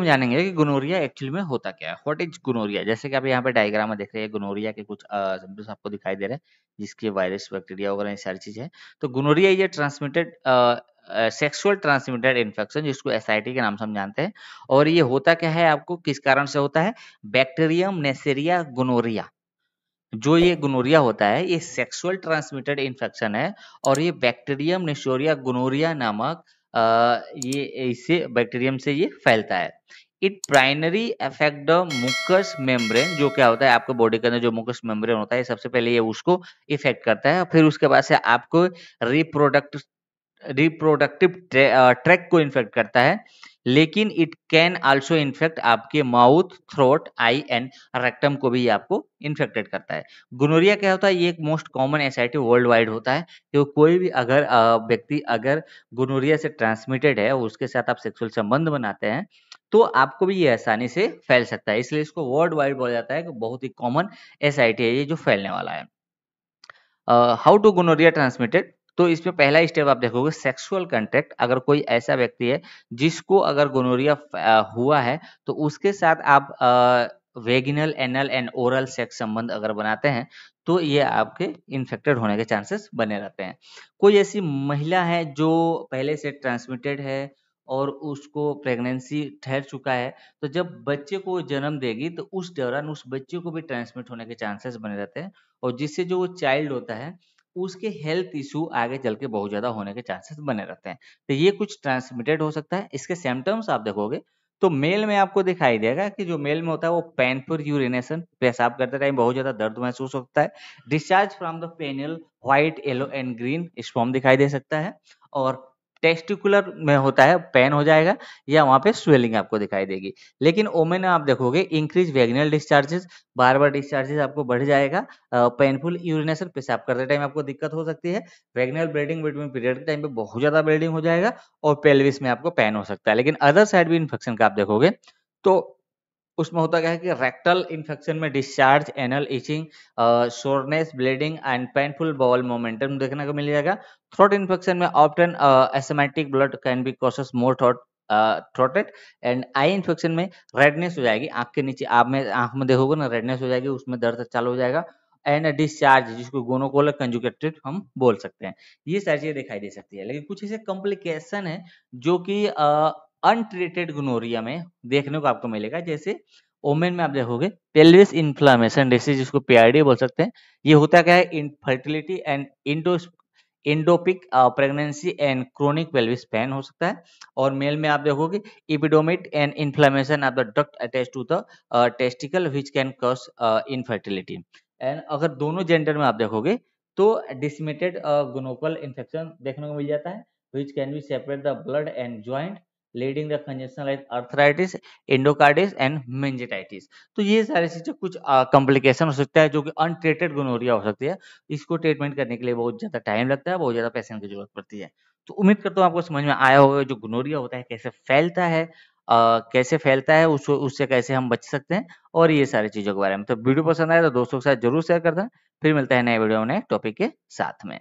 हम जानेंगे कि गुनोरिया एक्चुअली में होता क्या है व्हाट इज गुनोरिया जैसे कि आप यहाँ पे डायग्राम में देख रहे हैं गुनोरिया के कुछ सिम्टम्स आपको दिखाई दे रहे हैं जिसके वायरस बैक्टीरिया वगैरह सारी चीज है तो गुनोरिया ये ट्रांसमिटेड सेक्सुअल ट्रांसमिटेड इन्फेक्शन जिसको एस के नाम से हम जानते हैं और ये होता क्या है आपको किस कारण से होता है बैक्टीरियम नेसेरिया गुनोरिया जो ये गुनोरिया होता है ये सेक्सुअल ट्रांसमिटेड इन्फेक्शन है और ये बैक्टीरियम नेशोरिया गुनोरिया नामक ये इसे बैक्टीरियम से ये फैलता है it primary effect the mucous membrane जो क्या होता है आपके बॉडी के अंदर जो मुकस मेम्ब्रेन होता है सबसे पहले ये उसको इफेक्ट करता है फिर उसके बाद से आपको रिप्रोडक्ट रिप्रोडक्टिव ट्रैक को इन्फेक्ट करता है लेकिन इट कैन आल्सो इन्फेक्ट आपके mouth throat eye and rectum को भी आपको इन्फेक्टेड करता है गुनोरिया क्या होता है ये एक most common S worldwide होता है तो कोई भी अगर व्यक्ति अगर गुनोरिया से ट्रांसमिटेड है उसके साथ आप सेक्सुअल संबंध बनाते हैं तो आपको भी ये आसानी से फैल सकता है इसलिए इसको वर्ल्ड वाइड बोला जाता है कि बहुत ही कॉमन एस है ये जो फैलने वाला है हाउ टू गुनोरिया ट्रांसमिटेड तो इसमें पहला स्टेप आप देखोगे सेक्सुअल कंटेक्ट अगर कोई ऐसा व्यक्ति है जिसको अगर गोनोरिया हुआ है तो उसके साथ आप vaginal anal and oral sex संबंध अगर बनाते हैं तो ये आपके इन्फेक्टेड होने के चांसेस बने रहते हैं कोई ऐसी महिला है जो पहले से ट्रांसमिटेड है और उसको प्रेगनेंसी ठहर चुका है तो जब बच्चे को जन्म देगी तो उस दौरान उस बच्चे को भी ट्रांसमिट होने के चांसेस बने रहते हैं और जिससे जो वो चाइल्ड होता है उसके हेल्थ इशू आगे चल के बहुत ज़्यादा होने के चांसेस बने रहते हैं तो ये कुछ ट्रांसमिटेड हो सकता है इसके सिम्टम्स आप देखोगे तो मेल में आपको दिखाई देगा कि जो मेल में होता है वो पेनफुल यूरिनेशन पेशाब करते टाइम बहुत ज्यादा दर्द महसूस होता है discharge from the penile white yellow and green sperm दिखाई दे सकता है और टेस्टिकुलर में होता है पेन हो जाएगा या वहां पे स्वेलिंग आपको दिखाई देगी लेकिन ओमेन आप देखोगे इंक्रीज वेगनल डिस्चार्जेस बार बार डिस्चार्जेस आपको बढ़ जाएगा पेनफुल यूरिनेशन पेशाब करते टाइम आपको दिक्कत हो सकती है वेगनल ब्लीडिंग बिटवीन पीरियड के टाइम पे बहुत ज्यादा ब्लीडिंग हो जाएगा और पेल्विस में आपको पेन हो सकता है लेकिन अदर साइड भी इन्फेक्शन का आप देखोगे तो उसमें होता क्या है कि रेक्टल इन्फेक्शन में discharge anal itching soreness bleeding and painful bowel momentum देखने को मिल जाएगा थ्रोट इन्फेक्शन में often asymptomatic blood can be causes more throat throated and eye infection में रेडनेस हो जाएगी आंख के नीचे आप में आंख में देखोगे ना रेडनेस हो जाएगी उसमें दर्द चालू हो जाएगा एंड डिस्चार्ज जिसको गोनोकोल कंजुकेटेड हम बोल सकते हैं ये सारी चीजें दिखाई दे सकती है लेकिन कुछ ऐसे कॉम्प्लिकेशन है जो कि अनट्रीटेड गुनोरिया में देखने को आपको मिलेगा जैसे ओमेन में आप देखोगे पेल्विस इन्फ्लामेशन डिसीज जिसको पीआरडी बोल सकते हैं ये होता क्या है infertility and endo ectopic pregnancy and chronic pelvis pain हो सकता है और मेल में आप देखोगे epididymitis and inflammation of the duct attach to the testicle which can cause infertility and अगर दोनों जेंडर में आप देखोगे तो डिसमेटेड गोनोकल इन्फेक्शन देखने को मिल जाता है which can be separate the blood and joint the congestion like arthritis endocarditis and meningitis तो ये सारी चीजें कुछ कॉम्प्लिकेशन हो सकता है जो कि अनट्रेटेड गोनोरिया हो सकती है इसको ट्रीटमेंट करने के लिए बहुत ज़्यादा टाइम लगता है बहुत ज़्यादा पेशेंट की जरूरत पड़ती है तो उम्मीद करता हूँ आपको समझ में आया होगा जो गोनोरिया होता है कैसे फैलता है आ, कैसे फैलता है उस उससे कैसे हम बच सकते हैं और ये सारी चीज़ों के बारे में तो वीडियो पसंद आए तो दोस्तों के साथ जरूर शेयर कर दें फिर मिलता है नए वीडियो नए टॉपिक के साथ में